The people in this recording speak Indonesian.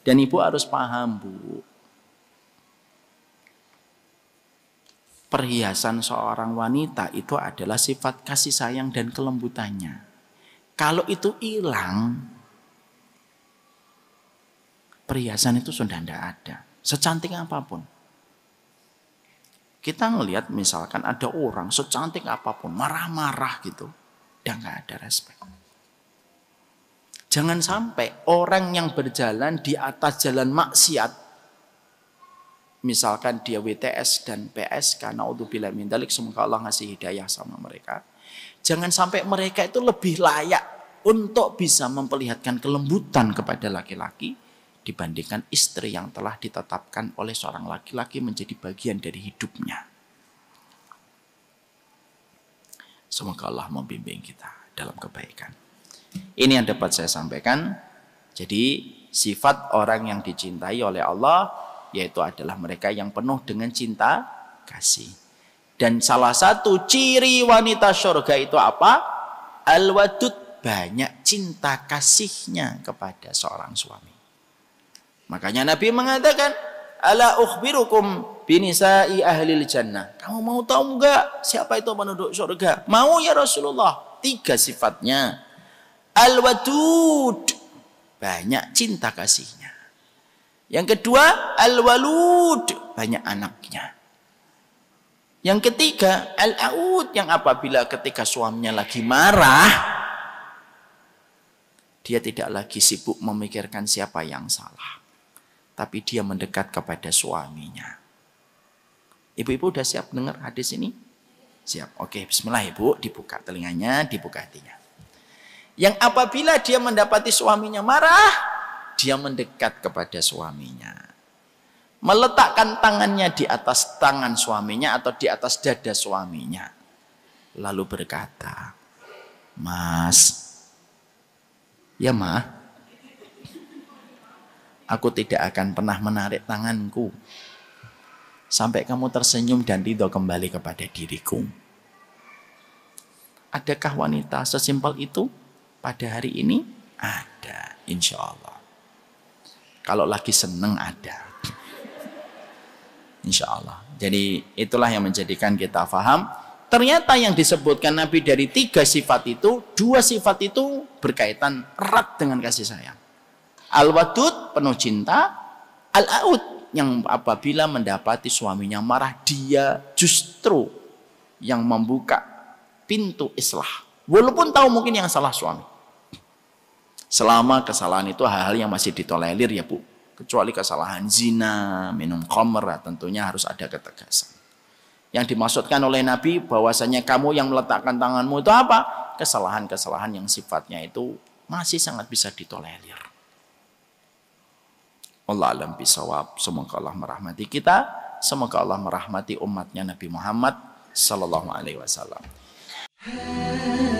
Dan ibu harus paham, Bu. Perhiasan seorang wanita itu adalah sifat kasih sayang dan kelembutannya. Kalau itu hilang, perhiasan itu sudah tidak ada. Secantik apapun. Kita melihat misalkan ada orang secantik apapun, marah-marah gitu. Dan nggak ada respek. Jangan sampai orang yang berjalan di atas jalan maksiat, misalkan dia WTS dan PS karena untuk bila mindalik, semoga Allah ngasih hidayah sama mereka. Jangan sampai mereka itu lebih layak untuk bisa memperlihatkan kelembutan kepada laki-laki dibandingkan istri yang telah ditetapkan oleh seorang laki-laki menjadi bagian dari hidupnya. Semoga Allah membimbing kita dalam kebaikan. Ini yang dapat saya sampaikan. Jadi sifat orang yang dicintai oleh Allah yaitu adalah mereka yang penuh dengan cinta kasih. Dan salah satu ciri wanita surga itu apa? Al-wadud banyak cinta kasihnya kepada seorang suami. Makanya Nabi mengatakan, "Ala ukhbirukum binisa'i ahlil jannah." Kamu mau tahu enggak siapa itu penduduk surga? Mau ya Rasulullah. Tiga sifatnya Al-Wadud. Banyak cinta kasihnya. Yang kedua, Al-Walud. Banyak anaknya. Yang ketiga, Al-Aud. Yang apabila ketika suaminya lagi marah, dia tidak lagi sibuk memikirkan siapa yang salah. Tapi dia mendekat kepada suaminya. Ibu-ibu sudah siap dengar hadis ini? Siap. Oke, bismillah Ibu, dibuka telinganya, dibuka hatinya. Yang apabila dia mendapati suaminya marah, dia mendekat kepada suaminya. Meletakkan tangannya di atas tangan suaminya atau di atas dada suaminya. Lalu berkata, Mas, ya ma, aku tidak akan pernah menarik tanganku. Sampai kamu tersenyum dan tidur kembali kepada diriku. Adakah wanita sesimpel itu? pada hari ini ada insya Allah. Kalau lagi seneng ada. Insya Allah. Jadi itulah yang menjadikan kita faham. Ternyata yang disebutkan Nabi dari tiga sifat itu, dua sifat itu berkaitan erat dengan kasih sayang. Al-Wadud, penuh cinta. Al-Aud, yang apabila mendapati suaminya marah, dia justru yang membuka pintu islah Walaupun tahu mungkin yang salah suami. Selama kesalahan itu hal-hal yang masih ditolerir ya bu. Kecuali kesalahan zina, minum komer, ah, tentunya harus ada ketegasan. Yang dimaksudkan oleh Nabi bahwasanya kamu yang meletakkan tanganmu itu apa? Kesalahan-kesalahan yang sifatnya itu masih sangat bisa ditolerir. Allah alam bisawab. Semoga Allah merahmati kita. Semoga Allah merahmati umatnya Nabi Muhammad Sallallahu Alaihi Wasallam.